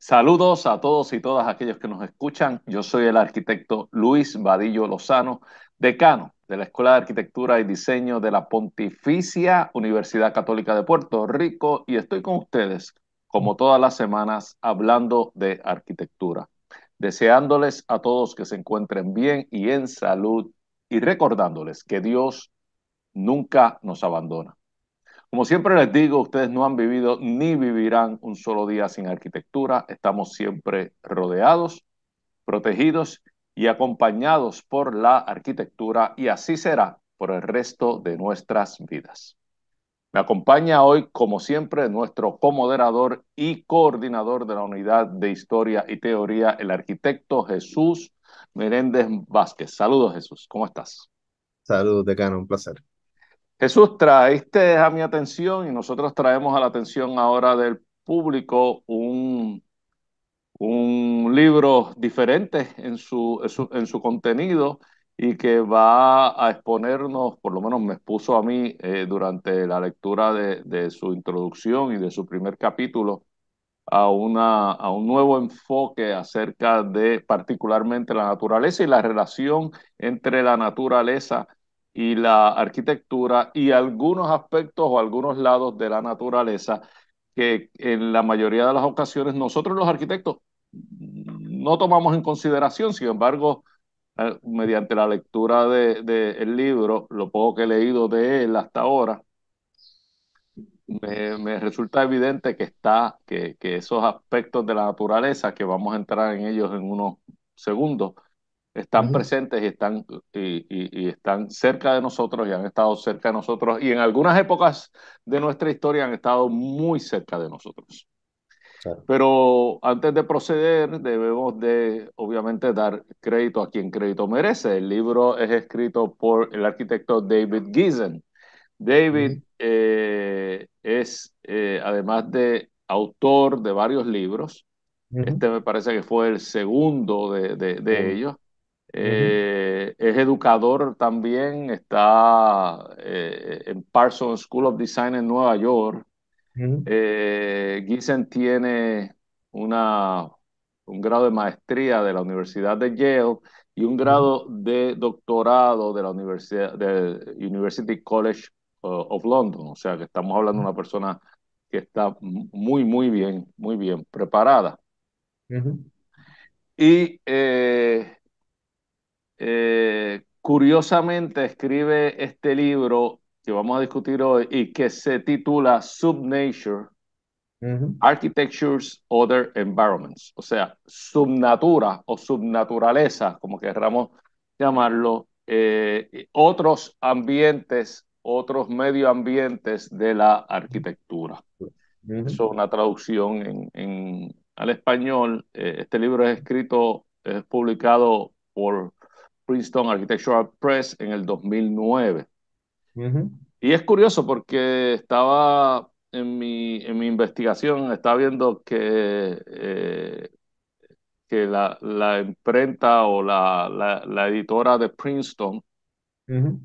Saludos a todos y todas aquellos que nos escuchan. Yo soy el arquitecto Luis Vadillo Lozano, decano de la Escuela de Arquitectura y Diseño de la Pontificia Universidad Católica de Puerto Rico y estoy con ustedes, como todas las semanas, hablando de arquitectura. Deseándoles a todos que se encuentren bien y en salud y recordándoles que Dios nunca nos abandona. Como siempre les digo, ustedes no han vivido ni vivirán un solo día sin arquitectura. Estamos siempre rodeados, protegidos y acompañados por la arquitectura y así será por el resto de nuestras vidas. Me acompaña hoy, como siempre, nuestro comoderador y coordinador de la Unidad de Historia y Teoría, el arquitecto Jesús Meréndez Vázquez. Saludos, Jesús. ¿Cómo estás? Saludos, decano. Un placer. Jesús, traíste a mi atención y nosotros traemos a la atención ahora del público un, un libro diferente en su, en su, contenido y que va a exponernos, por lo menos me expuso a mí eh, durante la lectura de, su introducción y de su primer capítulo, a, una, a un nuevo enfoque acerca de particularmente la naturaleza y la relación entre la naturaleza y la arquitectura y algunos aspectos o algunos lados de la naturaleza que en la mayoría de las ocasiones nosotros los arquitectos no tomamos en consideración, sin embargo, eh, mediante la lectura del de, libro, lo poco que he leído de él hasta ahora, me, resulta evidente que está, que, que, esos aspectos de la naturaleza, que vamos a entrar en ellos en unos segundos, están presentes y están, y, están cerca de nosotros y han estado cerca de nosotros y en algunas épocas de nuestra historia han estado muy cerca de nosotros. Pero antes de proceder debemos de, obviamente, dar crédito a quien crédito merece. El libro es escrito por el arquitecto David Giesen. David eh, es, eh, además de autor de varios libros, este me parece que fue el segundo de, de, de ellos, eh, es educador también, está eh, en Parsons School of Design en Nueva York. Eh, tiene una, un grado de maestría de la Universidad de Yale y un grado de doctorado de la Universidad de University College of London. O sea que estamos hablando de una persona que está muy, muy bien, muy bien preparada. Y eh, eh, curiosamente escribe este libro que vamos a discutir hoy y que se titula Subnature, Architectures, Other Environments, o sea, subnatura o subnaturaleza, como querramos llamarlo, eh, otros ambientes, otros medioambientes de la arquitectura. Eso es una traducción en, al español. Eh, este libro es escrito, es publicado por Princeton Architectural Press en el 2009. Y es curioso porque estaba en mi, en mi investigación, estaba viendo que, eh, que la, la, imprenta o la, la, editora de Princeton,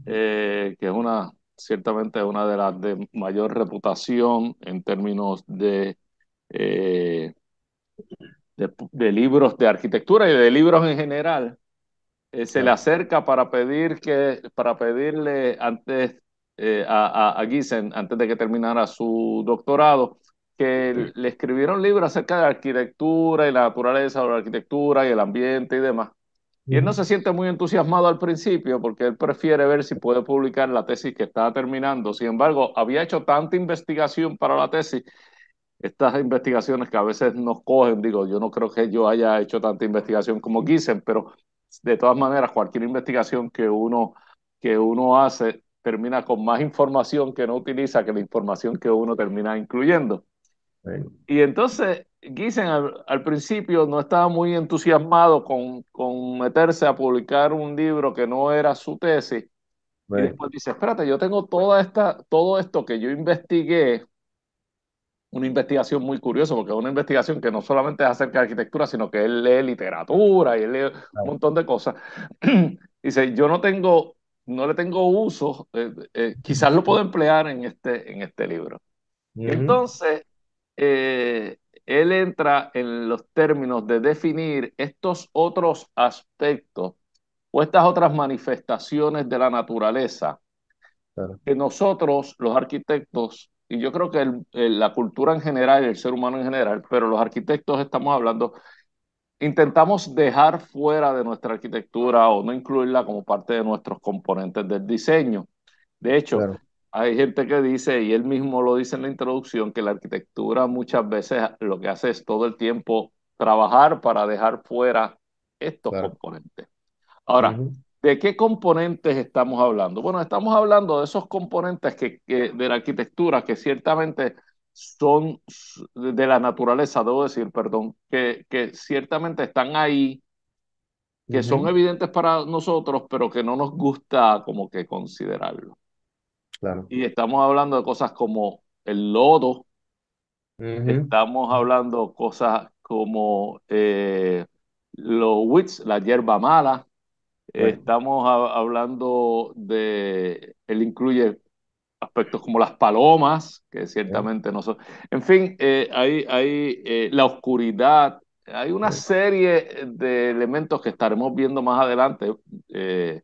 eh, que es una ciertamente una de las de mayor reputación en términos de, eh, de, libros de arquitectura y de libros en general, eh, se le acerca para pedir que, para pedirle antes eh, a, a, Gissen, antes de que terminara su doctorado, que le escribiera libros libro acerca de la arquitectura y la naturaleza de la arquitectura y el ambiente y demás. Y él no se siente muy entusiasmado al principio porque él prefiere ver si puede publicar la tesis que estaba terminando. Sin embargo, había hecho tanta investigación para la tesis, estas investigaciones que a veces nos cogen, digo, yo no creo que yo haya hecho tanta investigación como Gissen, pero de todas maneras, cualquier investigación que uno, que uno hace termina con más información que no utiliza que la información que uno termina incluyendo. Y entonces, Gissen al, principio no estaba muy entusiasmado con, con, meterse a publicar un libro que no era su tesis. Y después dice, espérate, yo tengo toda esta, todo esto que yo investigué una investigación muy curiosa, porque es una investigación que no solamente es acerca de arquitectura, sino que él lee literatura y él lee un montón de cosas. Dice, yo no tengo, no le tengo uso, eh, eh, quizás lo puedo emplear en este, en este libro. Entonces, eh, él entra en los términos de definir estos otros aspectos o estas otras manifestaciones de la naturaleza que nosotros, los arquitectos, y yo creo que la cultura en general, el ser humano en general, pero los arquitectos estamos hablando, intentamos dejar fuera de nuestra arquitectura o no incluirla como parte de nuestros componentes del diseño. De hecho, hay gente que dice, y él mismo lo dice en la introducción, que la arquitectura muchas veces lo que hace es todo el tiempo trabajar para dejar fuera estos componentes. Ahora, ¿De qué componentes estamos hablando? Bueno, estamos hablando de esos componentes que, de la arquitectura que ciertamente son de la naturaleza, debo decir, perdón, que, ciertamente están ahí, que son evidentes para nosotros, pero que no nos gusta como que considerarlo. Claro. Y estamos hablando de cosas como el lodo, estamos hablando cosas como eh, los wits, la hierba mala, Estamos hablando de, él incluye aspectos como las palomas, que ciertamente no son... En fin, eh, hay, hay eh, la oscuridad, hay una serie de elementos que estaremos viendo más adelante, eh,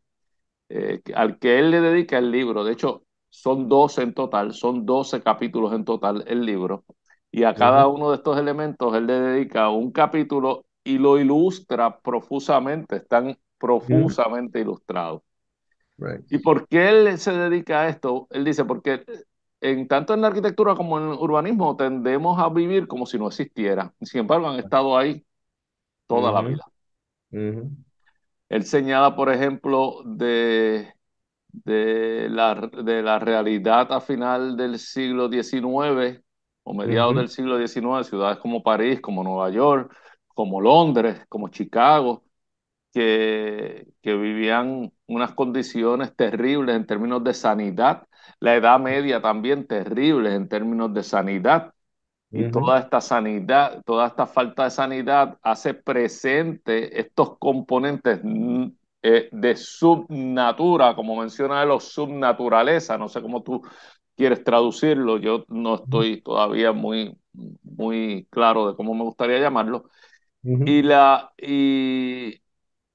eh, al que él le dedica el libro. De hecho, son 12 en total, son 12 capítulos en total el libro. Y a cada uno de estos elementos él le dedica un capítulo y lo ilustra profusamente. Están profusamente ilustrado. ¿Y por qué él se dedica a esto? Él dice, porque en tanto en la arquitectura como en el urbanismo tendemos a vivir como si no existiera. Sin embargo, han estado ahí toda la vida. Él señala, por ejemplo, de, de, la, de la realidad a final del siglo XIX o mediados del siglo XIX, ciudades como París, como Nueva York, como Londres, como Chicago, que, que vivían unas condiciones terribles en términos de sanidad, la Edad Media también terrible en términos de sanidad. Y toda esta sanidad, toda esta falta de sanidad hace presente estos componentes mm, eh, de subnatura, como menciona los subnaturaleza, no sé cómo tú quieres traducirlo, yo no estoy todavía muy, muy claro de cómo me gustaría llamarlo. y, la, y,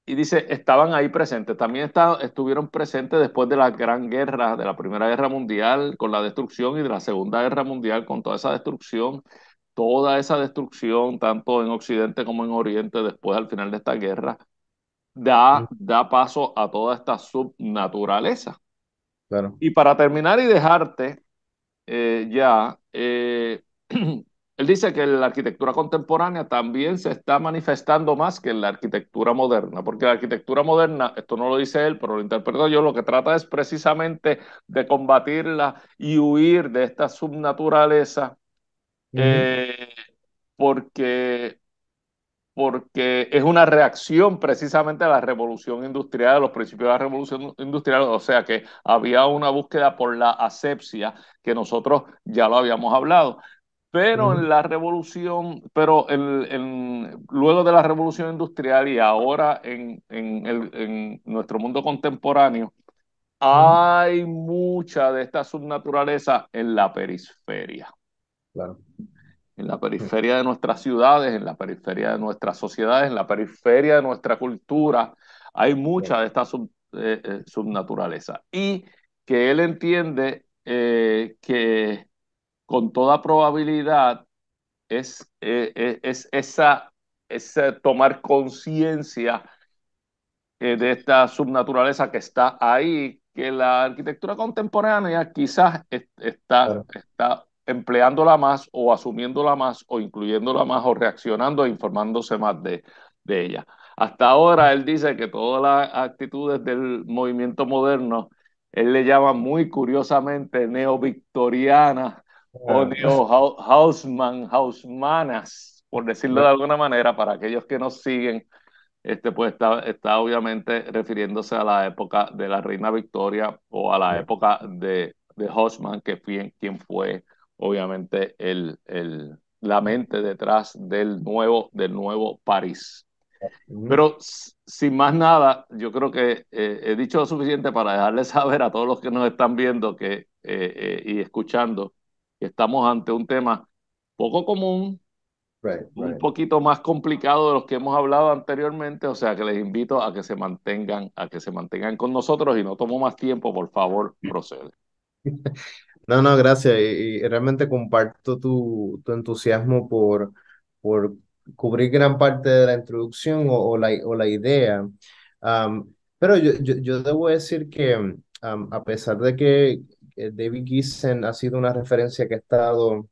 y dice, estaban ahí presentes. También está, estuvieron presentes después de la Gran Guerra, de la Primera Guerra Mundial, con la destrucción y de la Segunda Guerra Mundial, con toda esa destrucción, toda esa destrucción, tanto en Occidente como en Oriente, después al final de esta guerra, da, da paso a toda esta subnaturaleza. Claro. Y para terminar y dejarte eh, ya, eh, Él dice que la arquitectura contemporánea también se está manifestando más que en la arquitectura moderna, porque la arquitectura moderna, esto no lo dice él, pero lo interpreto yo, lo que trata es precisamente de combatirla y huir de esta subnaturaleza, eh, porque, porque es una reacción precisamente a la revolución industrial, a los principios de la revolución industrial, o sea que había una búsqueda por la asepsia, que nosotros ya lo habíamos hablado. Pero en la revolución, pero luego de la revolución industrial y ahora en, en, nuestro mundo contemporáneo, hay mucha de esta subnaturaleza en la periferia. En la mm. periferia de nuestras ciudades, en la periferia de nuestras sociedades, en la periferia de nuestra cultura, hay mucha de esta sub, eh, eh, subnaturaleza. Y que él entiende eh, que con toda probabilidad es, eh, eh, es esa, tomar conciencia eh, de esta subnaturaleza que está ahí, que la arquitectura contemporánea quizás está, empleándola más o asumiéndola más o incluyéndola más o reaccionando e informándose más de, de ella. Hasta ahora él dice que todas las actitudes del movimiento moderno, él le llama muy curiosamente neo-victoriana. Oh ah. Dios, por decirlo de alguna manera, para aquellos que nos siguen, este, pues está, obviamente refiriéndose a la época de la reina Victoria o a la época de, de que fue, quien fue obviamente el, el, la mente detrás del nuevo, del nuevo París. Pero sin más nada, yo creo que eh, he dicho lo suficiente para dejarles saber a todos los que nos están viendo que, eh, eh, y escuchando estamos ante un tema poco común, un poquito más complicado de los que hemos hablado anteriormente, o sea que les invito a que se mantengan, a que se mantengan con nosotros y no tomo más tiempo, por favor, procede. No, no, gracias. Y, realmente comparto tu, tu, entusiasmo por, por cubrir gran parte de la introducción o, la, o la idea. pero yo, yo, debo decir que a pesar de que eh, David Gissen ha sido una referencia que ha estado...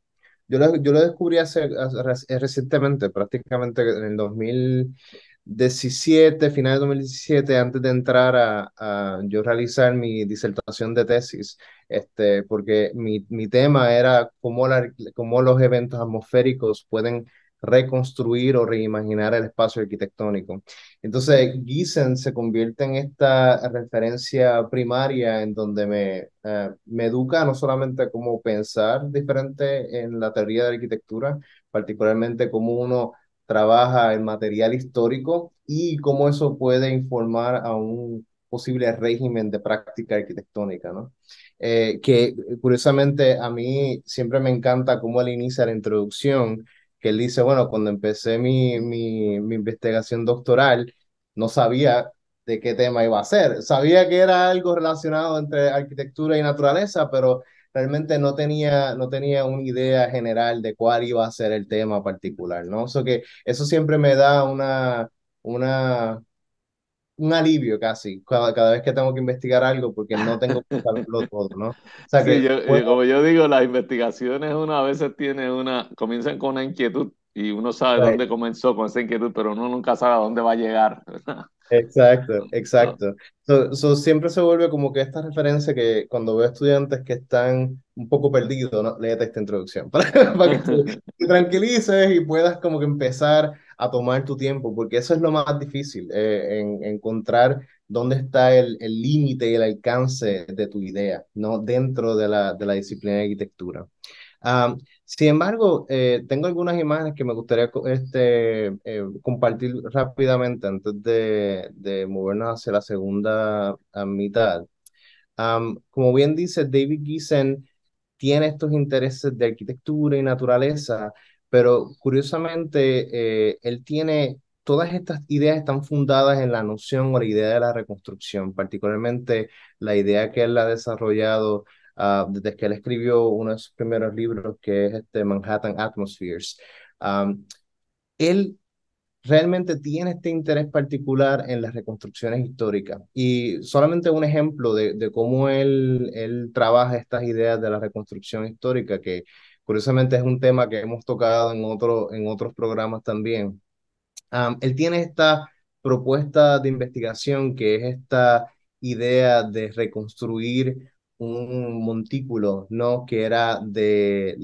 Yo lo, yo lo descubrí hace, eh, recientemente, prácticamente en el 2017, final de 2017, antes de entrar a, a, yo realizar mi disertación de tesis, este, porque mi, mi tema era cómo, la, cómo los eventos atmosféricos pueden reconstruir o reimaginar el espacio arquitectónico. Entonces, Gießen se convierte en esta referencia primaria en donde me, eh, me educa no solamente cómo pensar diferente en la teoría de la arquitectura, particularmente cómo uno trabaja el material histórico y cómo eso puede informar a un posible régimen de práctica arquitectónica, ¿no? Eh, que curiosamente a mí siempre me encanta cómo él inicia la introducción que él dice, bueno, cuando empecé mi, mi, investigación doctoral, no sabía de qué tema iba a ser. Sabía que era algo relacionado entre arquitectura y naturaleza, pero realmente no tenía, no tenía una idea general de cuál iba a ser el tema particular, ¿no? Eso que eso siempre me da una, una un alivio casi cada, vez que tengo que investigar algo porque no tengo que saberlo todo, ¿no? O sea que, eh, como yo digo, las investigaciones una a veces tiene una, comienzan con una inquietud y uno sabe dónde comenzó con esa inquietud, pero uno nunca sabe a dónde va a llegar. Exacto, exacto. So, siempre se vuelve como que esta referencia que cuando veo estudiantes que están un poco perdidos, ¿no? léete esta introducción para, que te, tranquilices y puedas como que empezar a tomar tu tiempo, porque eso es lo más difícil, eh, en, encontrar dónde está el límite y el alcance de tu idea, ¿no? Dentro de la, de la disciplina de arquitectura. sin embargo, eh, tengo algunas imágenes que me gustaría este, eh, compartir rápidamente antes de, de, movernos hacia la segunda mitad. como bien dice, David Gissen, tiene estos intereses de arquitectura y naturaleza, pero curiosamente eh, él tiene, todas estas ideas están fundadas en la noción o la idea de la reconstrucción, particularmente la idea que él ha desarrollado ah, desde que él escribió uno de sus primeros libros, que es este Manhattan Atmospheres. Ah, él realmente tiene este interés particular en las reconstrucciones históricas. Y solamente un ejemplo de, de cómo él, él trabaja estas ideas de la reconstrucción histórica, que Curiosamente es un tema que hemos tocado en, otro, en otros programas también. él tiene esta propuesta de investigación que es esta idea de reconstruir un montículo, ¿no? Que era de,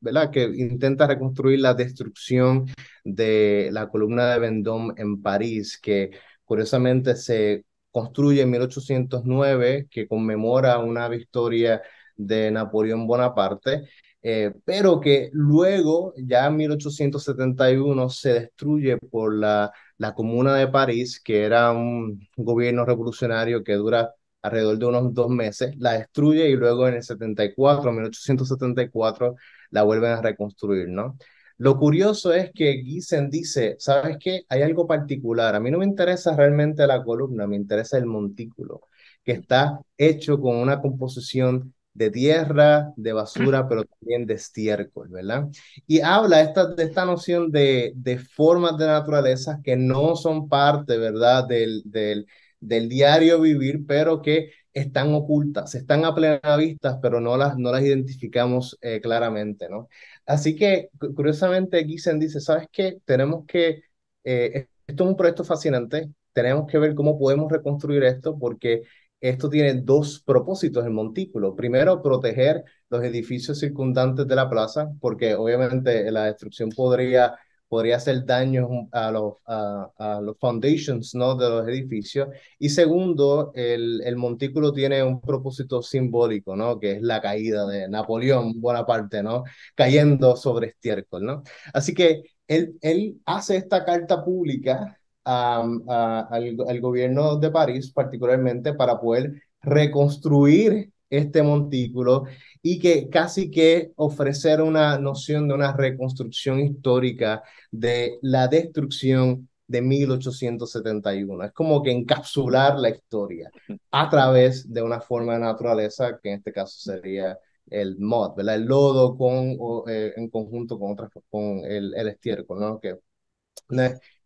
¿verdad? Que intenta reconstruir la destrucción de la columna de Vendôme en París, que curiosamente se construye en 1809, que conmemora una victoria de Napoleón Bonaparte eh, pero que luego, ya en 1871, se destruye por la, la Comuna de París, que era un gobierno revolucionario que dura alrededor de unos dos meses, la destruye y luego en el 74, 1874, la vuelven a reconstruir, ¿no? Lo curioso es que Gissen dice, ¿sabes qué? Hay algo particular. A mí no me interesa realmente la columna, me interesa el montículo, que está hecho con una composición de tierra, de basura, pero también de estiércol, ¿verdad? Y habla esta, de esta noción de, de formas de naturaleza que no son parte, ¿verdad?, del, del, del diario vivir, pero que están ocultas, están a plena vista, pero no las, no las identificamos eh, claramente, ¿no? Así que, curiosamente, Gissen dice, ¿sabes qué? Tenemos que, eh, esto es un proyecto fascinante, tenemos que ver cómo podemos reconstruir esto, porque esto tiene dos propósitos el montículo. Primero, proteger los edificios circundantes de la plaza, porque obviamente la destrucción podría, podría hacer daño a los, a, los foundations ¿no? de los edificios. Y segundo, el, el, montículo tiene un propósito simbólico, ¿no? que es la caída de Napoleón Bonaparte, ¿no? cayendo sobre estiércol. ¿no? Así que él, él hace esta carta pública a, al, gobierno de París, particularmente para poder reconstruir este montículo y que casi que ofrecer una noción de una reconstrucción histórica de la destrucción de 1871. Es como que encapsular la historia a través de una forma de naturaleza, que en este caso sería el mod, ¿verdad? El lodo con, eh, en conjunto con, otras, con el, el, estiércol, ¿no? Que es,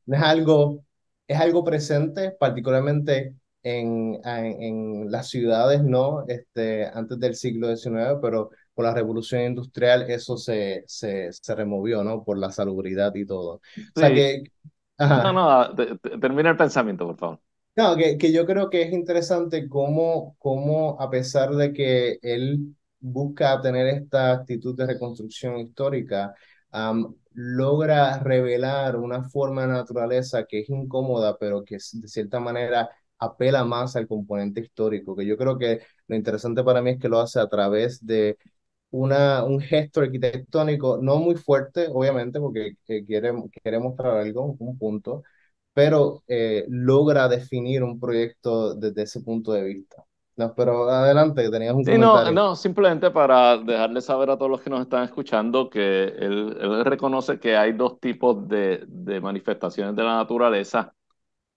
no es algo es algo presente, particularmente en, en, las ciudades, ¿no? Este, antes del siglo XIX, pero con la revolución industrial eso se, se, se removió, ¿no? Por la salubridad y todo. O sea que... No, no, termina el pensamiento, por favor. No, que, que, yo creo que es interesante cómo, cómo, a pesar de que él busca tener esta actitud de reconstrucción histórica, logra revelar una forma de naturaleza que es incómoda, pero que de cierta manera apela más al componente histórico, que yo creo que lo interesante para mí es que lo hace a través de una, un gesto arquitectónico, no muy fuerte, obviamente, porque eh, quiere, mostrar algo, un punto, pero eh, logra definir un proyecto desde ese punto de vista. No, pero adelante, que tenías un sí, comentario. No, simplemente para dejarle saber a todos los que nos están escuchando que él, reconoce que hay dos tipos de, de manifestaciones de la naturaleza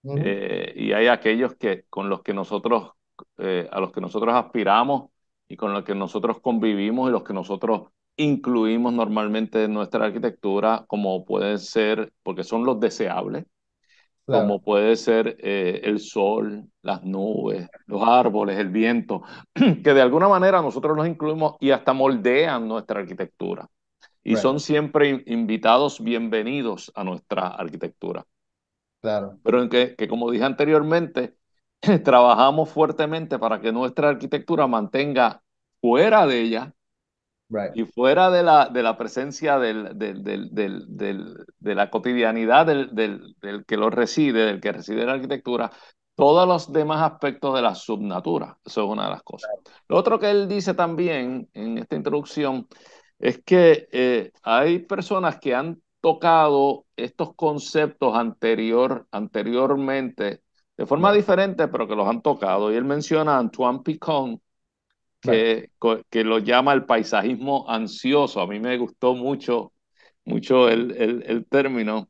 eh, y hay aquellos que con los que nosotros, eh, a los que nosotros aspiramos y con los que nosotros convivimos y los que nosotros incluimos normalmente en nuestra arquitectura, como pueden ser, porque son los deseables, como puede ser eh, el sol, las nubes, los árboles, el viento, que de alguna manera nosotros los incluimos y hasta moldean nuestra arquitectura. Y son siempre invitados bienvenidos a nuestra arquitectura. Claro. Pero en que, que como dije anteriormente, trabajamos fuertemente para que nuestra arquitectura mantenga fuera de ella y fuera de la, de la presencia del, del, del, de la cotidianidad del, que lo reside, del que reside la arquitectura, todos los demás aspectos de la subnatura. Eso es una de las cosas. Lo otro que él dice también en esta introducción es que eh, hay personas que han tocado estos conceptos anterior, anteriormente de forma diferente, pero que los han tocado. Y él menciona a Antoine Picon, que, que, lo llama el paisajismo ansioso. A mí me gustó mucho, mucho el, el, el término.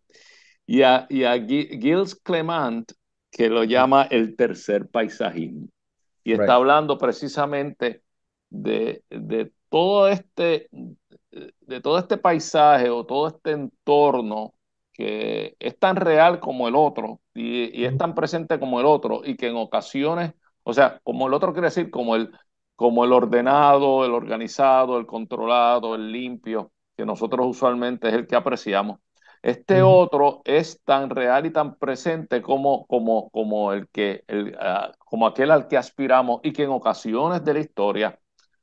Y a, y Gilles Clement, que lo llama el tercer paisajismo. Y está hablando precisamente de, de, todo este, de todo este paisaje o todo este entorno que es tan real como el otro y, y es tan presente como el otro y que en ocasiones, o sea, como el otro quiere decir, como el, como el ordenado, el organizado, el controlado, el limpio, que nosotros usualmente es el que apreciamos. Este otro es tan real y tan presente como, como, como, el que, el, ah, como aquel al que aspiramos y que en ocasiones de la historia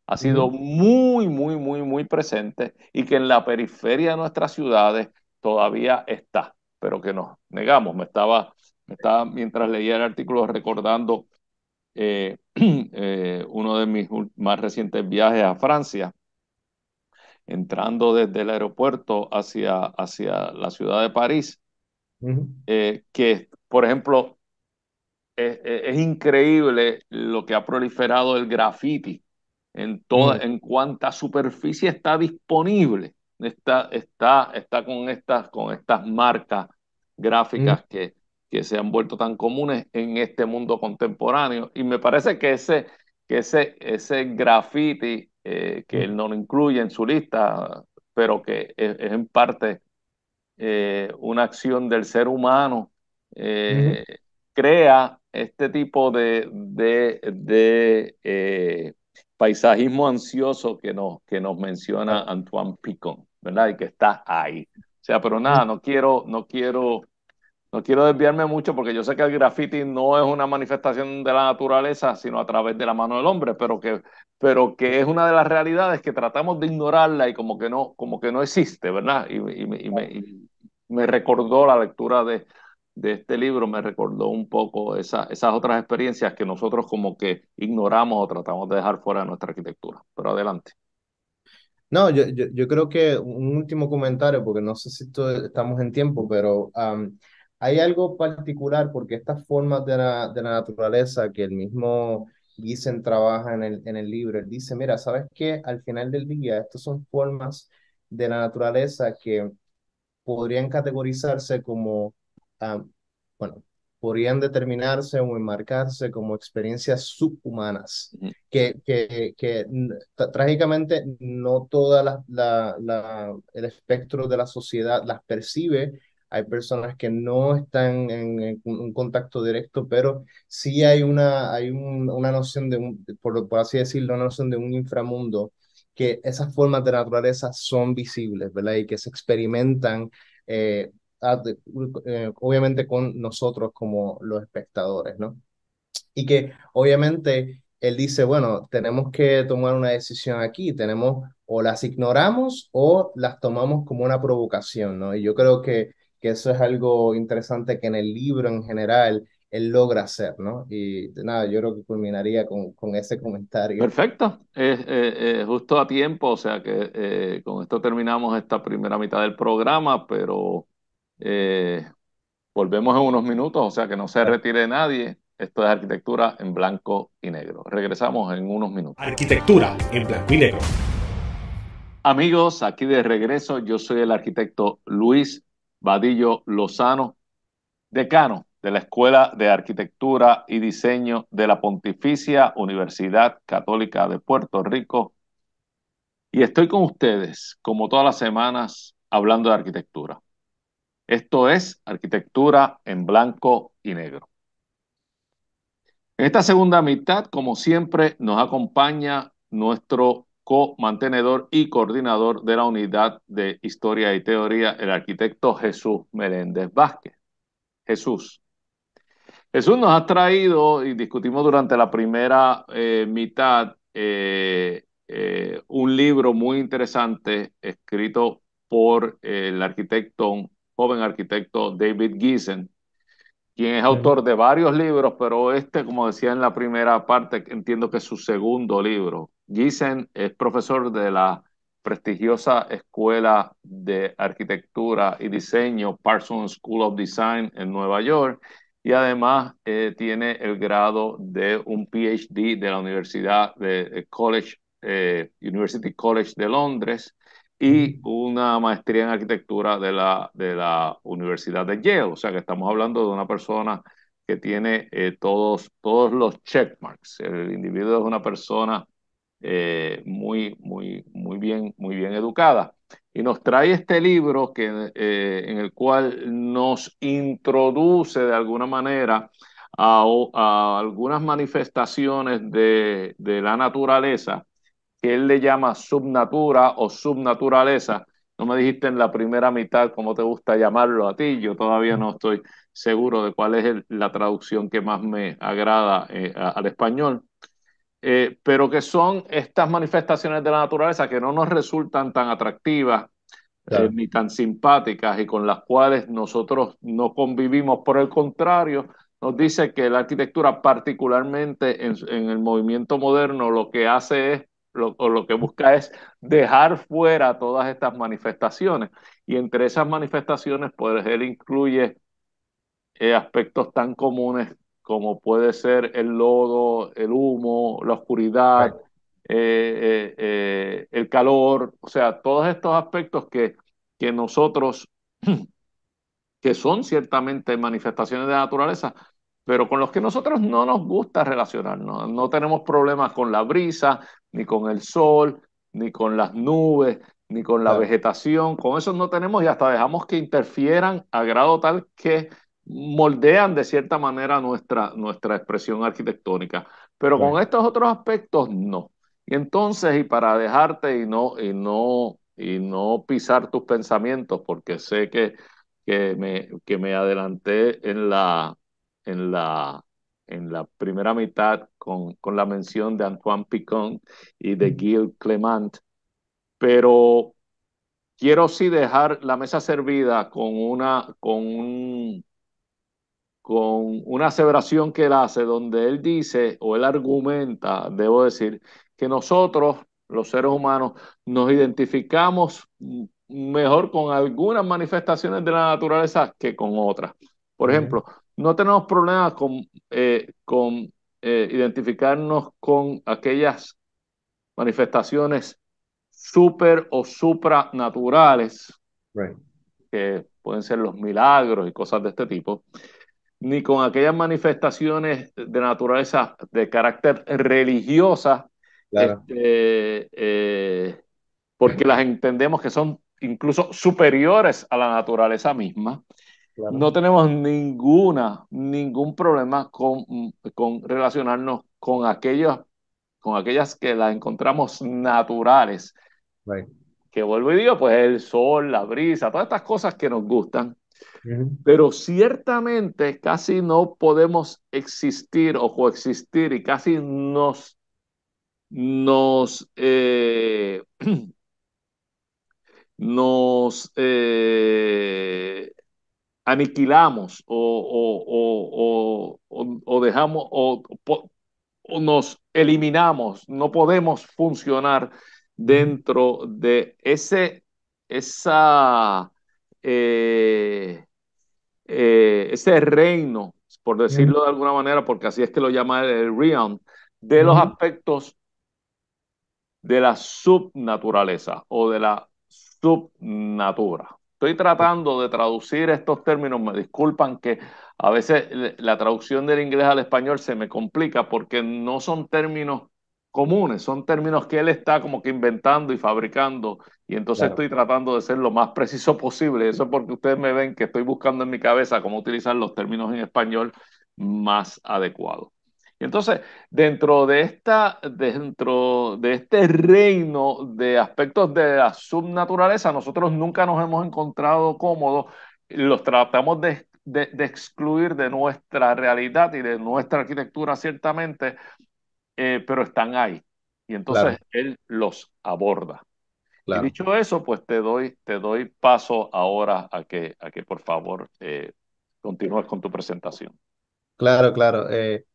ha sido muy, muy, muy, muy presente y que en la periferia de nuestras ciudades todavía está, pero que nos negamos. Me estaba, me estaba mientras leía el artículo recordando eh, eh, uno de mis más recientes viajes a Francia, entrando desde el aeropuerto hacia, hacia la ciudad de París, eh, que, por ejemplo, e, e, es, increíble lo que ha proliferado el graffiti en, toda, mm. en cuánta superficie está disponible. Está, está, está con, estas, con estas marcas mm. gráficas que, que se han vuelto tan comunes en este mundo contemporáneo. Y me parece que ese, que ese, ese graffiti eh, que mm. él no lo incluye en su lista, pero que es, en parte eh, una acción del ser humano, eh, crea este tipo de, de, de paisajismo ansioso que nos, que nos menciona ah. Antoine Picon, ¿verdad? Y que está ahí. O sea, pero nada, no quiero, no quiero no quiero desviarme mucho porque yo sé que el graffiti no es una manifestación de la naturaleza, sino a través de la mano del hombre, pero que, pero que es una de las realidades que tratamos de ignorarla y como que no, como que no existe, ¿verdad? Y, me, me, recordó la lectura de, de, este libro, me recordó un poco esa, esas otras experiencias que nosotros como que ignoramos o tratamos de dejar fuera de nuestra arquitectura. Pero adelante. No, yo, yo, yo creo que un último comentario, porque no sé si estamos en tiempo, pero... Hay algo particular porque estas formas de la, de la naturaleza que el mismo Gissen trabaja en el, en el libro, él dice, mira, ¿sabes qué? Al final del día, estas son formas de la naturaleza que podrían categorizarse como, ah, bueno, podrían determinarse o enmarcarse como experiencias subhumanas, que, que, que trágicamente no toda la, la, el espectro de la sociedad las percibe hay personas que no están en, un contacto directo, pero sí hay una, hay una noción de, un, por, por así decirlo, una noción de un inframundo, que esas formas de naturaleza son visibles, ¿verdad? Y que se experimentan. Eh, ah, eh, obviamente con nosotros como los espectadores, ¿no? Y que obviamente él dice, bueno, tenemos que tomar una decisión aquí, tenemos o las ignoramos o las tomamos como una provocación, ¿no? Y yo creo que que eso es algo interesante que en el libro en general él logra hacer, ¿no? Y nada, yo creo que culminaría con, ese comentario. Perfecto, es eh, eh, justo a tiempo, o sea que eh, con esto terminamos esta primera mitad del programa, pero volvemos en unos minutos, o sea que no se retire nadie. Esto es arquitectura en blanco y negro. Regresamos en unos minutos. Arquitectura en blanco y negro. Amigos, aquí de regreso, yo soy el arquitecto Luis Vadillo Lozano, decano de la Escuela de Arquitectura y Diseño de la Pontificia Universidad Católica de Puerto Rico. Y estoy con ustedes, como todas las semanas, hablando de arquitectura. Esto es arquitectura en blanco y negro. En esta segunda mitad, como siempre, nos acompaña nuestro co-mantenedor y coordinador de la Unidad de Historia y Teoría, el arquitecto Jesús Meléndez Vázquez. Jesús. Jesús nos ha traído, y discutimos durante la primera eh, mitad, eh, eh, un libro muy interesante escrito por el arquitecto, joven arquitecto David Giesen, quien es autor de varios libros, pero este, como decía en la primera parte, entiendo que es su segundo libro, Giesen es profesor de la prestigiosa Escuela de Arquitectura y Diseño, Parsons School of Design en Nueva York, y además eh, tiene el grado de un PhD de la Universidad de, College, eh, University College de Londres y una maestría en arquitectura de la, de la Universidad de Yale. O sea que estamos hablando de una persona que tiene eh, todos, todos los checkmarks. El individuo es una persona eh, muy, muy, muy, bien, muy bien educada. Y nos trae este libro que, eh, en el cual nos introduce de alguna manera a, algunas manifestaciones de, de la naturaleza que él le llama subnatura o subnaturaleza. No me dijiste en la primera mitad cómo te gusta llamarlo a ti, yo todavía no estoy seguro de cuál es la traducción que más me agrada eh, al español, eh, pero que son estas manifestaciones de la naturaleza que no nos resultan tan atractivas eh, ni tan simpáticas y con las cuales nosotros no convivimos. Por el contrario, nos dice que la arquitectura, particularmente en, el movimiento moderno, lo que hace es, lo, o lo que busca es dejar fuera todas estas manifestaciones. Y entre esas manifestaciones, pues él incluye eh, aspectos tan comunes como puede ser el lodo, el humo, la oscuridad, eh, eh, eh, el calor, o sea, todos estos aspectos que, que nosotros, que son ciertamente manifestaciones de naturaleza, pero con los que nosotros no nos gusta relacionarnos. No tenemos problemas con la brisa, ni con el sol, ni con las nubes, ni con la vegetación. Con eso no tenemos y hasta dejamos que interfieran a grado tal que moldean de cierta manera nuestra, nuestra expresión arquitectónica, pero con estos otros aspectos no. Y entonces, y para dejarte y no, y no, y no pisar tus pensamientos, porque sé que, que, me, que me adelanté en la, en la, en la primera mitad con, con la mención de Antoine Picon y de mm. Gil Clement, pero quiero sí dejar la mesa servida con una, con un, con una aseveración que él hace donde él dice o él argumenta, debo decir, que nosotros, los seres humanos, nos identificamos mejor con algunas manifestaciones de la naturaleza que con otras. Por ejemplo, no tenemos problemas con, eh, con eh, identificarnos con aquellas manifestaciones super o supranaturales, que pueden ser los milagros y cosas de este tipo, ni con aquellas manifestaciones de naturaleza de carácter religiosa, este, eh, porque las entendemos que son incluso superiores a la naturaleza misma. No tenemos ninguna, ningún problema con, con relacionarnos con, aquellos, con aquellas que las encontramos naturales. Que vuelvo y digo, pues el sol, la brisa, todas estas cosas que nos gustan. Pero ciertamente casi no podemos existir o coexistir y casi nos, nos, eh, nos eh, aniquilamos o, o, o dejamos o, nos eliminamos, no podemos funcionar dentro de ese, esa eh, eh, ese reino, por decirlo de alguna manera, porque así es que lo llama el realm, de los aspectos de la subnaturaleza o de la subnatura. Estoy tratando de traducir estos términos, me disculpan que a veces la traducción del inglés al español se me complica porque no son términos comunes, son términos que él está como que inventando y fabricando, y entonces estoy tratando de ser lo más preciso posible. Eso es porque ustedes me ven que estoy buscando en mi cabeza cómo utilizar los términos en español más adecuados. Y entonces, dentro de, esta, dentro de este reino de aspectos de la subnaturaleza, nosotros nunca nos hemos encontrado cómodos, los tratamos de de, de, excluir de nuestra realidad y de nuestra arquitectura, ciertamente, eh, pero están ahí. Y entonces él los aborda. dicho eso, pues te doy, te doy paso ahora a que, a que por favor eh, continúes con tu presentación. Claro, claro. Eh,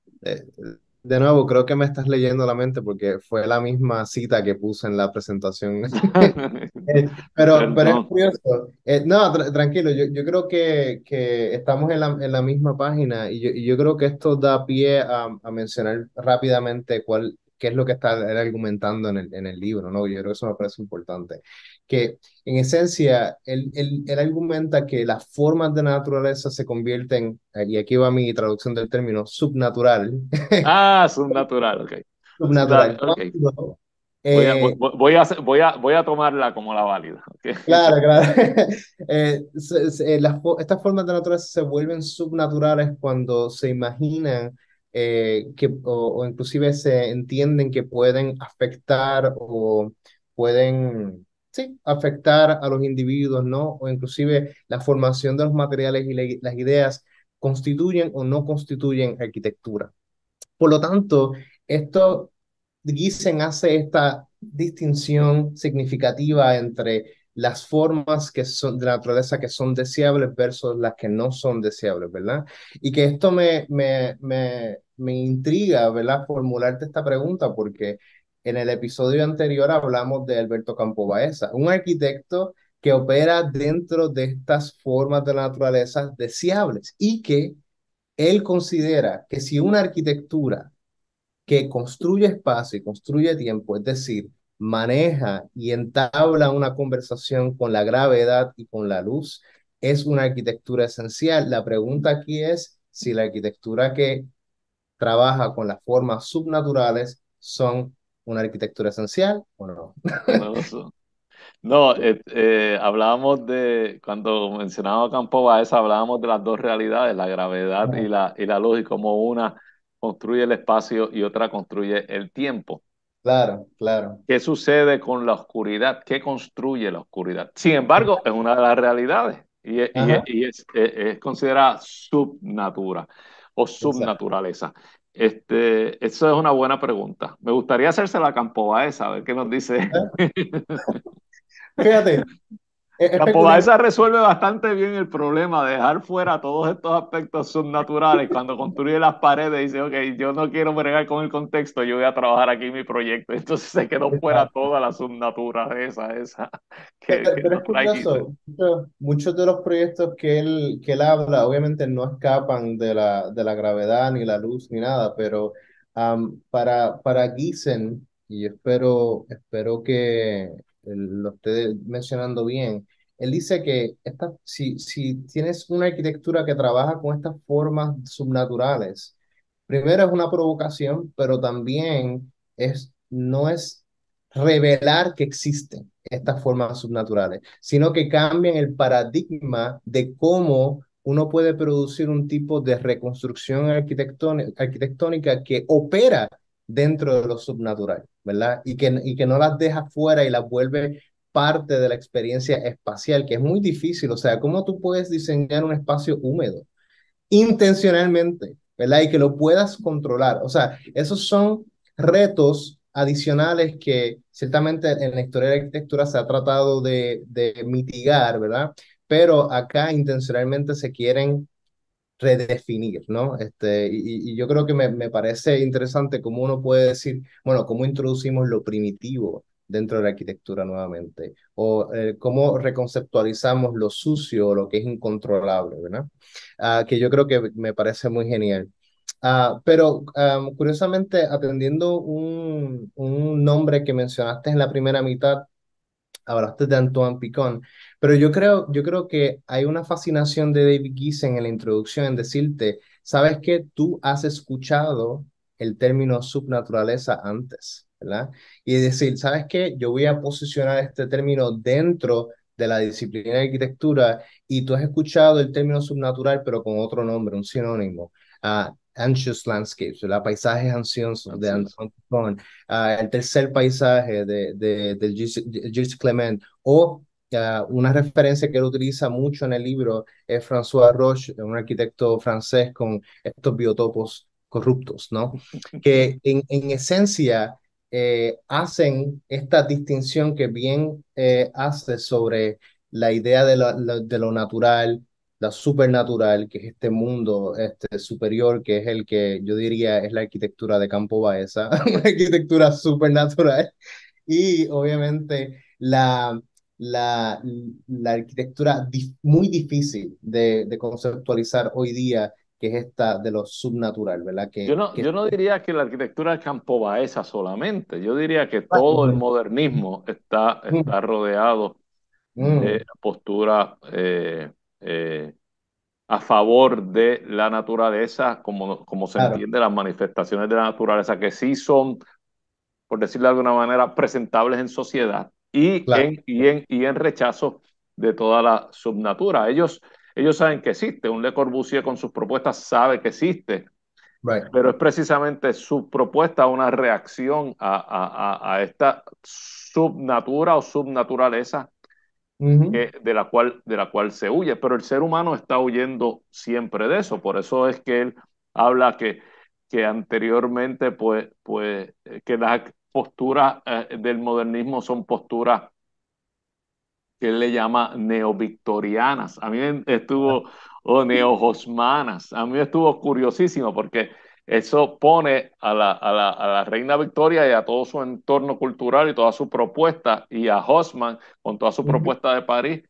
de nuevo, creo que me estás leyendo la mente porque fue la misma cita que puse en la presentación. Eh, pero, es curioso. Eh, no, tranquilo, yo, creo que, que estamos en la, misma página y yo, creo que esto da pie a mencionar rápidamente cuál qué es lo que está argumentando en el, en el libro, ¿no? Yo creo que eso me parece importante. Que en esencia, él, él, él argumenta que las formas de naturaleza se convierten, y aquí va mi traducción del término, subnatural. Ah, subnatural, ok. Subnatural. Okay. Voy a, eh, voy, a, voy, a, tomarla como la válida. Claro, claro. Eh, eh, estas formas de naturaleza se vuelven subnaturales cuando se imaginan eh, que, o, inclusive se entienden que pueden afectar o pueden sí, afectar a los individuos, ¿no? O inclusive la formación de los materiales y las ideas constituyen o no constituyen arquitectura. Por lo tanto, esto, hace esta distinción significativa entre las formas que son de naturaleza que son deseables versus las que no son deseables, ¿verdad? Y que esto me, me, me, me intriga, ¿verdad? Formularte esta pregunta porque en el episodio anterior hablamos de Alberto Campo Baeza, un arquitecto que opera dentro de estas formas de naturaleza deseables y que él considera que si una arquitectura que construye espacio y construye tiempo, es decir, maneja y entabla una conversación con la gravedad y con la luz, es una arquitectura esencial. La pregunta aquí es si la arquitectura que trabaja con las formas subnaturales son una arquitectura esencial o no. no, eh, eh, hablábamos de, cuando mencionaba Campo Baeza, hablábamos de las dos realidades, la gravedad y la, y la luz, y cómo una construye el espacio y otra construye el tiempo. Claro, claro. ¿Qué sucede con la oscuridad? ¿Qué construye la oscuridad? Sin embargo, es una de las realidades y es, considerada subnatura o subnaturaleza. Este, eso es una buena pregunta. Me gustaría hacerse a esa, a ver qué nos dice. Fíjate, eh, esa resuelve bastante bien el problema de dejar fuera todos estos aspectos subnaturales cuando construye las paredes y dice, ok, yo no quiero bregar con el contexto, yo voy a trabajar aquí mi proyecto. Entonces se quedó fuera toda la de esa. esa eh, pero, es curioso, muchos, de los proyectos que él, que él habla obviamente no escapan de la, de la gravedad, ni la luz, ni nada, pero para, para y espero, espero que, lo estoy mencionando bien. Él dice que esta, si, si tienes una arquitectura que trabaja con estas formas subnaturales, primero es una provocación, pero también es, no es revelar que existen estas formas subnaturales, sino que cambian el paradigma de cómo uno puede producir un tipo de reconstrucción arquitectónica que opera dentro de lo subnatural, ¿verdad? Y que, y que no las deja fuera y las vuelve parte de la experiencia espacial, que es muy difícil. O sea, ¿cómo tú puedes diseñar un espacio húmedo intencionalmente, ¿verdad? Y que lo puedas controlar. O sea, esos son retos adicionales que ciertamente en la historia de la arquitectura se ha tratado de, de mitigar, ¿verdad? Pero acá intencionalmente se quieren redefinir, ¿no? Este, y, y yo creo que me, me, parece interesante cómo uno puede decir, bueno, cómo introducimos lo primitivo dentro de la arquitectura nuevamente, o eh, cómo reconceptualizamos lo sucio o lo que es incontrolable, ¿verdad? Ah, que yo creo que me parece muy genial. Ah, pero ah, curiosamente, atendiendo un, un nombre que mencionaste en la primera mitad, hablaste de Antoine Picón, pero yo creo, yo creo que hay una fascinación de David Giesen en la introducción en decirte, sabes que tú has escuchado el término subnaturaleza antes, ¿verdad? Y decir, sabes qué, yo voy a posicionar este término dentro de la disciplina de arquitectura y tú has escuchado el término subnatural pero con otro nombre, un sinónimo. Ah, Anxious Landscapes, ¿verdad? Paisajes de ah, el tercer paisaje de, de, Gilles, Clement, o ah, una referencia que él utiliza mucho en el libro es François Roche, un arquitecto francés con estos biotopos corruptos, ¿no? Que en, esencia eh, hacen esta distinción que bien eh, hace sobre la idea de de lo natural, la supernatural, que es este mundo este, superior, que es el que yo diría es la arquitectura de Campo Baeza, una arquitectura supernatural, y obviamente la, la, la arquitectura muy difícil de, de, conceptualizar hoy día, que es esta de lo subnatural, ¿verdad? Que, yo, no, yo no diría que la arquitectura de Campo Baeza solamente, yo diría que ah, todo el mm. modernismo está, está mm. rodeado mm. de posturas... Eh, eh, a favor de la naturaleza, como, como se entiende las manifestaciones de la naturaleza, que sí son, por decirlo de alguna manera, presentables en sociedad y, en, y, en, rechazo de toda la subnatura. Ellos, ellos saben que existe, un Le Corbusier con sus propuestas sabe que existe, pero es precisamente su propuesta una reacción a, a, a, a esta subnatura o subnaturaleza de, la cual, de la cual se huye, pero el ser humano está huyendo siempre de eso, por eso es que él habla que, que anteriormente, pues, pues, que las posturas eh, del modernismo son posturas que él le llama neovictorianas, a mí estuvo, ah. o neohosmanas. a mí estuvo curiosísimo porque eso pone a la, a, la, reina Victoria y a todo su entorno cultural y toda su propuesta, y a Hosman con toda su propuesta de París,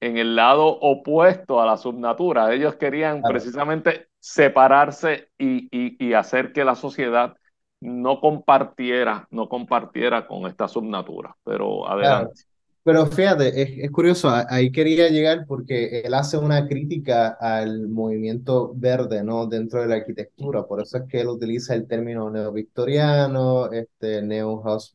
en el lado opuesto a la subnatura. Ellos querían precisamente separarse y, hacer que la sociedad no compartiera, no compartiera con esta subnatura. Pero adelante. Pero fíjate, es, es curioso, ahí quería llegar porque él hace una crítica al movimiento verde, ¿no? Dentro de la arquitectura, por eso es que él utiliza el término neovictoriano, este, neo house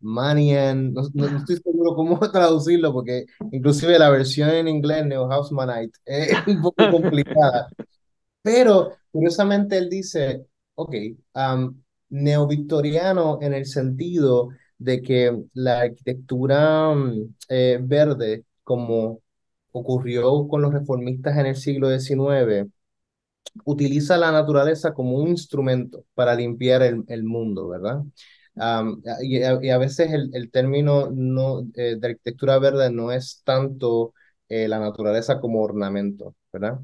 no, no, no, estoy seguro cómo traducirlo porque inclusive la versión en inglés, neo-housemanite, es un poco complicada. Pero curiosamente él dice, ok, um, neovictoriano en el sentido de que la arquitectura mm, eh, verde, como ocurrió con los reformistas en el siglo XIX, utiliza la naturaleza como un instrumento para limpiar el, mundo, ¿verdad? y, a, veces el, término no, eh, de arquitectura verde no es tanto eh, la naturaleza como ornamento, ¿verdad?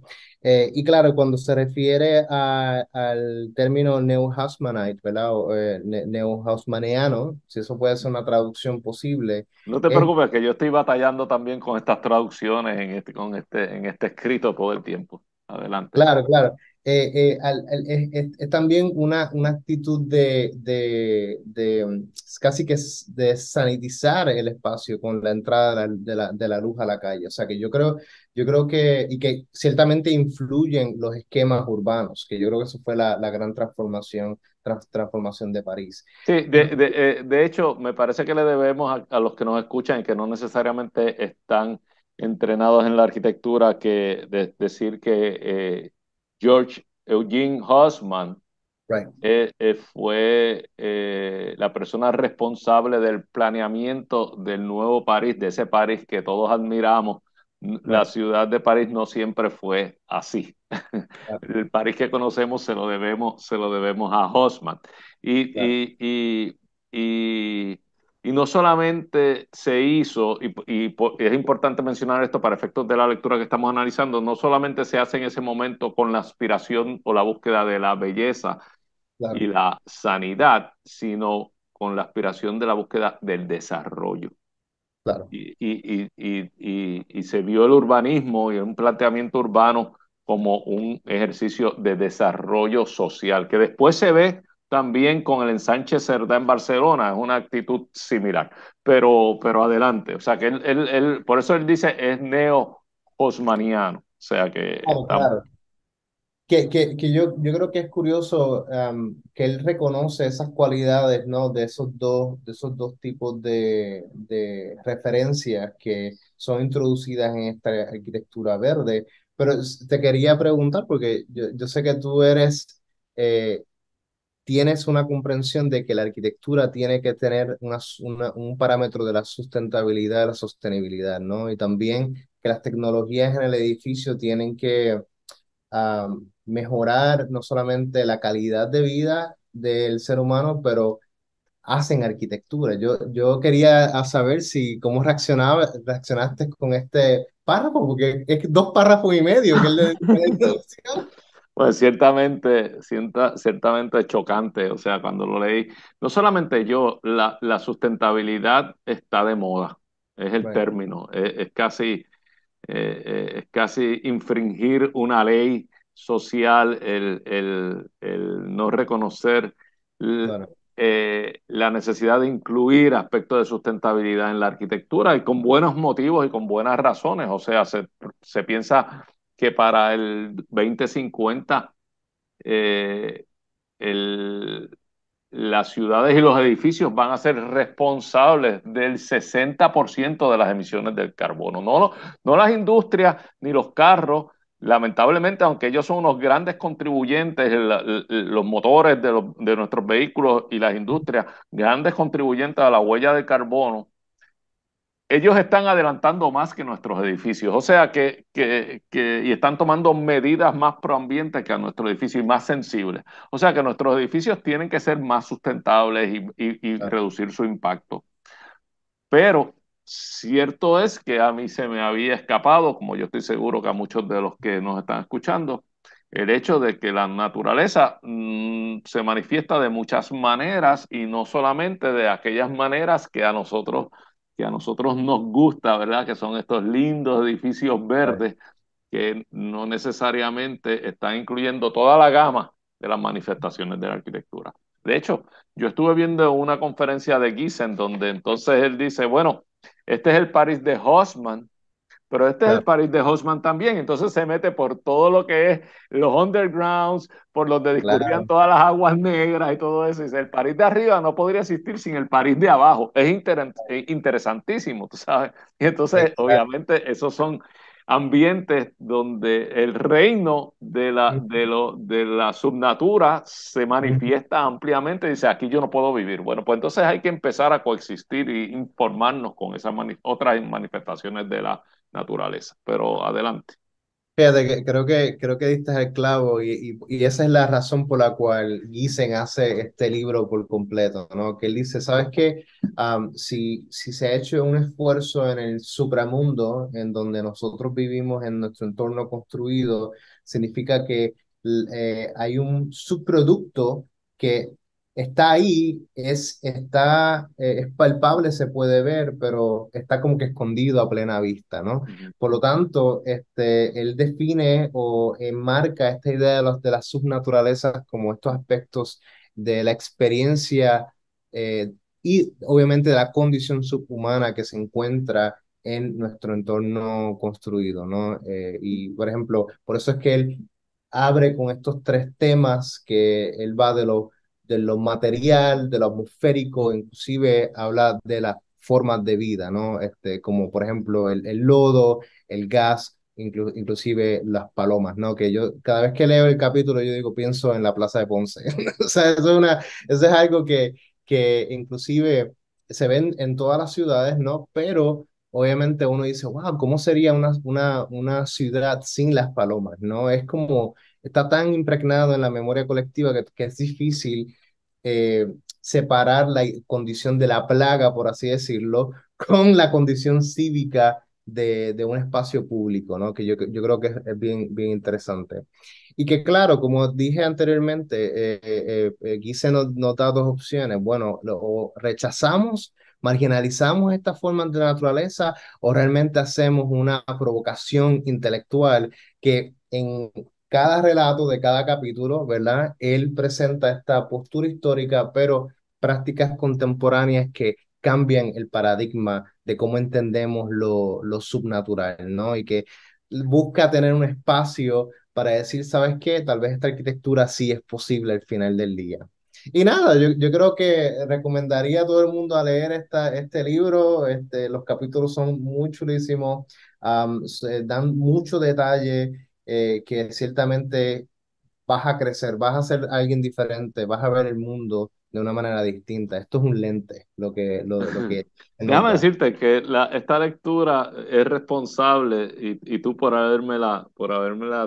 Eh, y claro, cuando se refiere al término neo ¿verdad? Eh, neo si eso puede ser una traducción posible. No te preocupes, que yo estoy batallando también con estas traducciones en este, con este, en este escrito todo el tiempo. Adelante. Claro, claro. Eh, eh, es, es, también una, una actitud de, de, de mm, casi que de sanitizar el espacio con la entrada de la, de la, luz a la calle. O sea que yo creo, yo creo que, y que ciertamente influyen los esquemas urbanos, que yo creo que eso fue la, la gran transformación transformación de París. Sí, eh, de, hecho, me parece que le debemos a, los que nos escuchan y que no necesariamente están entrenados en la arquitectura que decir que George Eugene Hosman eh, eh, fue eh, la persona responsable del planeamiento del nuevo París, de ese París que todos admiramos. La ciudad de París no siempre fue así. El París que conocemos se lo debemos, se lo debemos a Hosman. y y no solamente se hizo, y, es importante mencionar esto para efectos de la lectura que estamos analizando, no solamente se hace en ese momento con la aspiración o la búsqueda de la belleza y la sanidad, sino con la aspiración de la búsqueda del desarrollo. Claro. Y, y, y, se vio el urbanismo y un planteamiento urbano como un ejercicio de desarrollo social, que después se ve también con el ensanche Cerdá en Barcelona, es una actitud similar, pero, pero adelante, o sea que él, él, por eso él dice es neo-osmaniano, o sea que... Claro, Que, que, yo, yo creo que es curioso que él reconoce esas cualidades, ¿no? De esos dos, de esos dos tipos de, de referencias que son introducidas en esta arquitectura verde, pero te quería preguntar, porque yo, yo sé que tú eres... Eh, tienes una comprensión de que la arquitectura tiene que tener un parámetro de la sustentabilidad, de la sostenibilidad, ¿no? Y también que las tecnologías en el edificio tienen que mejorar no solamente la calidad de vida del ser humano, pero hacen arquitectura. Yo, yo quería saber si cómo reaccionaba, reaccionaste con este párrafo, porque es dos párrafos y medio que es la introducción. Pues ciertamente, cierta, ciertamente chocante, o sea, cuando lo leí, no solamente yo, la, la sustentabilidad está de moda, es el término, e, es, casi, eh, eh, es casi infringir una ley social, el, el, no reconocer eh, la necesidad de incluir aspectos de sustentabilidad en la arquitectura y con buenos motivos y con buenas razones, o sea, se, se piensa que para el 2050 eh, las ciudades y los edificios van a ser responsables del 60% de las emisiones del carbono. No, no las industrias ni los carros, lamentablemente, aunque ellos son unos grandes contribuyentes, los motores de, nuestros vehículos y las industrias, grandes contribuyentes a la huella de carbono, ellos están adelantando más que nuestros edificios, o sea que, que, que, y están tomando medidas más proambientes que a nuestro edificio y más sensibles. O sea que nuestros edificios tienen que ser más sustentables y, y, reducir su impacto. Pero cierto es que a mí se me había escapado, como yo estoy seguro que a muchos de los que nos están escuchando, el hecho de que la naturaleza mm, se manifiesta de muchas maneras y no solamente de aquellas maneras que a nosotros que a nosotros nos gusta, ¿verdad? Que son estos lindos edificios verdes que no necesariamente están incluyendo toda la gama de las manifestaciones de la arquitectura. De hecho, yo estuve viendo una conferencia de Gissen donde entonces él dice, bueno, este es el París de Haussmann, pero este es el París de Hosman también, entonces se mete por todo lo que es los undergrounds, por donde discurrían todas las aguas negras y todo eso. Y dice, el París de arriba no podría existir sin el París de abajo. Es interesantísimo, tú sabes. Y entonces, obviamente, esos son ambientes donde el reino de la, de, lo, de la subnatura se manifiesta ampliamente y dice, aquí yo no puedo vivir. Bueno, pues entonces hay que empezar a coexistir y informarnos con esas otras manifestaciones de la naturaleza. Pero adelante. Fíjate, que, creo que, creo que diste el clavo y, y, esa es la razón por la cual Gissen hace este libro por completo, ¿no? Que él dice, ¿sabes qué? si, si se ha hecho un esfuerzo en el supramundo, en donde nosotros vivimos, en nuestro entorno construido, significa que eh, hay un subproducto que está ahí, es, está, eh, es palpable, se puede ver, pero está como que escondido a plena vista, ¿no? Por lo tanto, este, él define o enmarca esta idea de, los, de las subnaturalezas como estos aspectos de la experiencia eh, y obviamente de la condición subhumana que se encuentra en nuestro entorno construido, ¿no? Eh, y, por ejemplo, por eso es que él abre con estos tres temas que él va de los de lo material, de lo atmosférico, inclusive habla de las formas de vida, ¿no? Este, como por ejemplo el, lodo, el gas, inclusive las palomas, ¿no? Que yo cada vez que leo el capítulo yo digo, pienso en la Plaza de Ponce. o sea, eso es, una, es algo que, que inclusive se ven en todas las ciudades, ¿no? Pero obviamente uno dice, wow, ¿cómo sería una, una, una ciudad sin las palomas, ¿no? Es como está tan impregnado en la memoria colectiva que, que es difícil eh, separar la condición de la plaga, por así decirlo, con la condición cívica de, de un espacio público, ¿no? Que yo, yo creo que es, bien, bien interesante. Y que claro, como dije anteriormente, eh, eh, eh, eh nos, dos opciones. Bueno, lo, o rechazamos, marginalizamos esta forma de naturaleza o realmente hacemos una provocación intelectual que en, cada relato de cada capítulo, ¿verdad? Él presenta esta postura histórica, pero prácticas contemporáneas que cambian el paradigma de cómo entendemos lo, lo subnatural, ¿no? Y que busca tener un espacio para decir, ¿sabes qué? Tal vez esta arquitectura sí es posible al final del día. Y nada, yo, creo que recomendaría a todo el mundo a leer esta, este libro. Este, los capítulos son muy chulísimos, dan mucho detalle eh, que ciertamente vas a crecer, vas a ser alguien diferente, vas a ver el mundo de una manera distinta. Esto es un lente, lo que... Lo, que Déjame decirte que esta lectura es responsable, y, tú por habérmela, por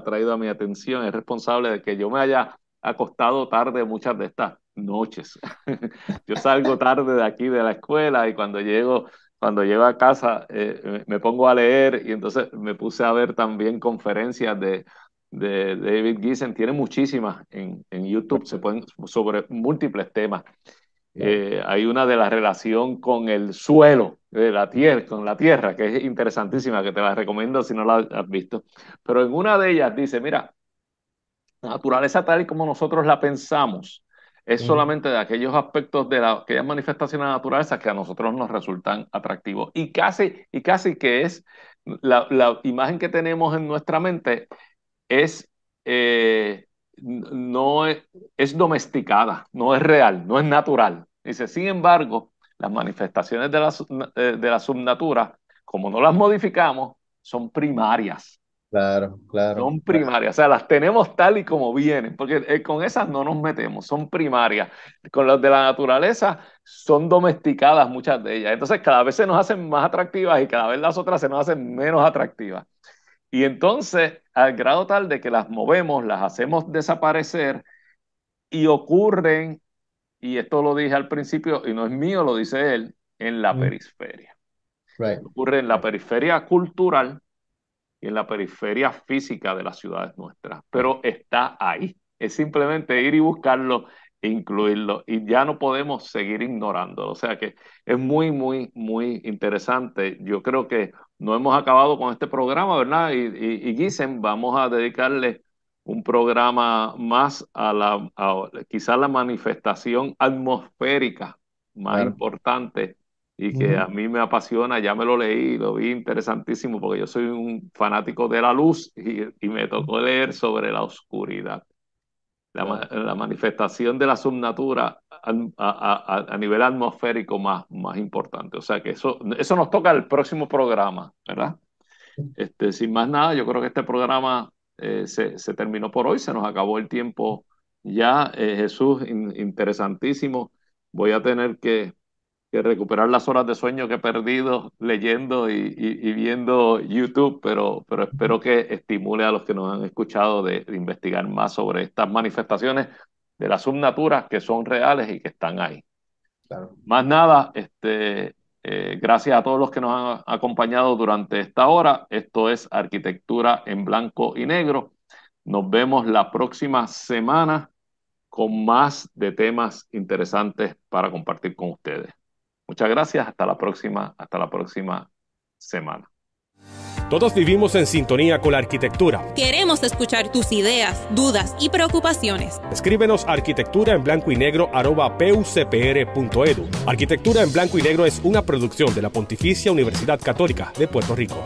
traído a mi atención, es responsable de que yo me haya acostado tarde muchas de estas noches. yo salgo tarde de aquí de la escuela y cuando llego cuando llego a casa eh, me pongo a leer y entonces me puse a ver también conferencias de, de, David Giesen. Tiene muchísimas en, YouTube, se pueden sobre múltiples temas. Eh, hay una de la relación con el suelo, de eh, la tierra, con la tierra, que es interesantísima, que te la recomiendo si no la has visto. Pero en una de ellas dice, mira, naturaleza tal y como nosotros la pensamos, es solamente de aquellos aspectos de la, aquellas manifestaciones naturales que a nosotros nos resultan atractivos. Y casi, y casi que es la, imagen que tenemos en nuestra mente es, eh, no e, es, domesticada, no es real, no es natural. Dice, sin embargo, las manifestaciones de la, eh, de la subnatura, como no las modificamos, son primarias. Claro, claro. Son primarias, o sea, las tenemos tal y como vienen, porque eh, con esas no nos metemos, son primarias. Con las de la naturaleza son domesticadas muchas de ellas. Entonces cada vez se nos hacen más atractivas y cada vez las otras se nos hacen menos atractivas. Y entonces, al grado tal de que las movemos, las hacemos desaparecer y ocurren, y esto lo dije al principio y no es mío, lo dice él, en la mm. periferia. Right. Ocurre en la periferia cultural y en la periferia física de las ciudades nuestras, pero está ahí. Es simplemente ir y buscarlo e incluirlo y ya no podemos seguir ignorando O sea que es muy, muy, muy interesante. Yo creo que no hemos acabado con este programa, ¿verdad? Y, y, vamos a dedicarle un programa más a la, a, la manifestación atmosférica más importante y que a mí me apasiona, ya me lo leí, lo vi interesantísimo porque yo soy un fanático de la luz y, y me tocó leer sobre la oscuridad, la, la manifestación de la subnatura a, a, a, nivel atmosférico más, más importante. O sea que eso, eso nos toca el próximo programa, ¿verdad? Este, sin más nada, yo creo que este programa eh, se, se, terminó por hoy, se nos acabó el tiempo ya, eh, Jesús, interesantísimo. Voy a tener que recuperar las horas de sueño que he perdido leyendo y, viendo YouTube, pero, pero espero que estimule a los que nos han escuchado de, investigar más sobre estas manifestaciones de las subnaturas que son reales y que están ahí. Claro. Más nada, este, eh, gracias a todos los que nos han acompañado durante esta hora. Esto es Arquitectura en Blanco y Negro. Nos vemos la próxima semana con más de temas interesantes para compartir con ustedes. Muchas gracias, hasta la próxima, hasta la próxima semana. Todos vivimos en sintonía con la arquitectura. Queremos escuchar tus ideas, dudas y preocupaciones. Escríbenos a arquitectura en blanco y negro arroba pucpr.edu. Arquitectura en blanco y negro es una producción de la Pontificia Universidad Católica de Puerto Rico.